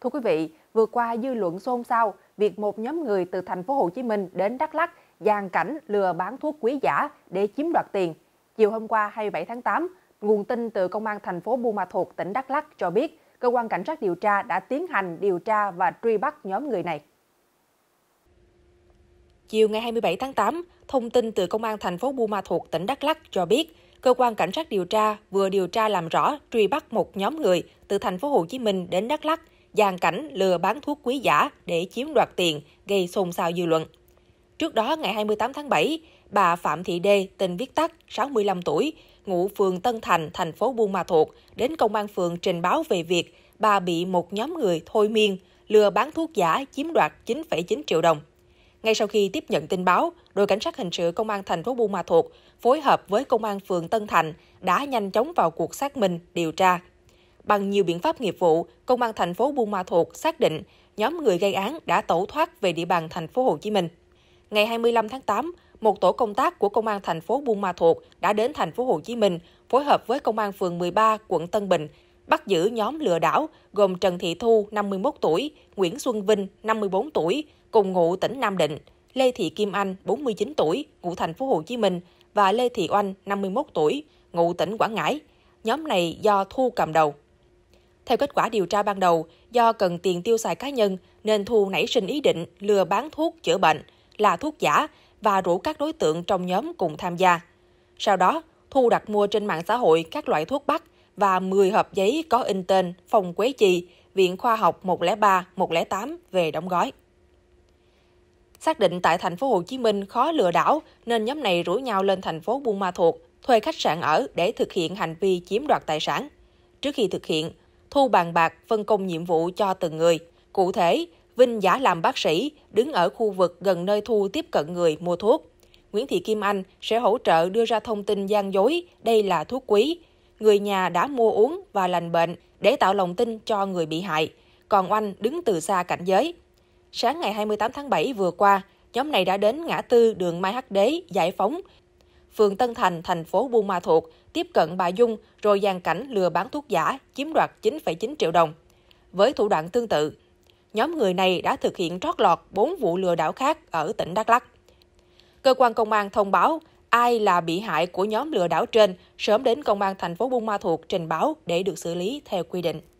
Thưa quý vị, vừa qua dư luận xôn xao việc một nhóm người từ thành phố Hồ Chí Minh đến Đắk Lắk dàn cảnh lừa bán thuốc quý giả để chiếm đoạt tiền. Chiều hôm qua 27 tháng 8, nguồn tin từ công an thành phố Buôn Ma Thuột, tỉnh Đắk Lắk cho biết cơ quan cảnh sát điều tra đã tiến hành điều tra và truy bắt nhóm người này. Chiều ngày 27 tháng 8, thông tin từ công an thành phố Buôn Ma Thuột, tỉnh Đắk Lắk cho biết cơ quan cảnh sát điều tra vừa điều tra làm rõ truy bắt một nhóm người từ thành phố Hồ Chí Minh đến Đắk Lắk gian cảnh lừa bán thuốc quý giả để chiếm đoạt tiền, gây xôn xao dư luận. Trước đó, ngày 28 tháng 7, bà Phạm Thị Đê, tên viết tắt, 65 tuổi, ngụ phường Tân Thành, thành phố Buôn Ma Thuột, đến công an phường trình báo về việc bà bị một nhóm người thôi miên, lừa bán thuốc giả chiếm đoạt 9,9 triệu đồng. Ngay sau khi tiếp nhận tin báo, đội cảnh sát hình sự công an thành phố Buôn Ma Thuột phối hợp với công an phường Tân Thành đã nhanh chóng vào cuộc xác minh, điều tra, Bằng nhiều biện pháp nghiệp vụ, công an thành phố Buôn Ma Thuột xác định nhóm người gây án đã tẩu thoát về địa bàn thành phố Hồ Chí Minh. Ngày 25 tháng 8, một tổ công tác của công an thành phố Buôn Ma Thuột đã đến thành phố Hồ Chí Minh phối hợp với công an phường 13, quận Tân Bình bắt giữ nhóm lừa đảo gồm Trần Thị Thu, 51 tuổi, Nguyễn Xuân Vinh, 54 tuổi, cùng ngụ tỉnh Nam Định, Lê Thị Kim Anh, 49 tuổi, ngụ thành phố Hồ Chí Minh và Lê Thị Oanh, 51 tuổi, ngụ tỉnh Quảng Ngãi. Nhóm này do Thu cầm đầu. Theo kết quả điều tra ban đầu, do cần tiền tiêu xài cá nhân nên Thu nảy sinh ý định lừa bán thuốc chữa bệnh là thuốc giả và rủ các đối tượng trong nhóm cùng tham gia. Sau đó, Thu đặt mua trên mạng xã hội các loại thuốc bắc và 10 hộp giấy có in tên Phòng Quế Chi, Viện Khoa học 103, 108 về đóng gói. Xác định tại thành phố Hồ Chí Minh khó lừa đảo nên nhóm này rủ nhau lên thành phố Buôn Ma Thuột thuê khách sạn ở để thực hiện hành vi chiếm đoạt tài sản. Trước khi thực hiện, thu bàn bạc, phân công nhiệm vụ cho từng người. Cụ thể, Vinh giả làm bác sĩ, đứng ở khu vực gần nơi Thu tiếp cận người mua thuốc. Nguyễn Thị Kim Anh sẽ hỗ trợ đưa ra thông tin gian dối, đây là thuốc quý, người nhà đã mua uống và lành bệnh để tạo lòng tin cho người bị hại. Còn Oanh đứng từ xa cảnh giới. Sáng ngày 28 tháng 7 vừa qua, nhóm này đã đến ngã tư đường Mai Hắc Đế, Giải Phóng, phường Tân Thành, thành phố Buôn Ma Thuột, tiếp cận bà Dung rồi gian cảnh lừa bán thuốc giả, chiếm đoạt 9,9 triệu đồng. Với thủ đoạn tương tự, nhóm người này đã thực hiện trót lọt 4 vụ lừa đảo khác ở tỉnh Đắk Lắk. Cơ quan công an thông báo ai là bị hại của nhóm lừa đảo trên sớm đến công an thành phố Buôn Ma Thuột trình báo để được xử lý theo quy định.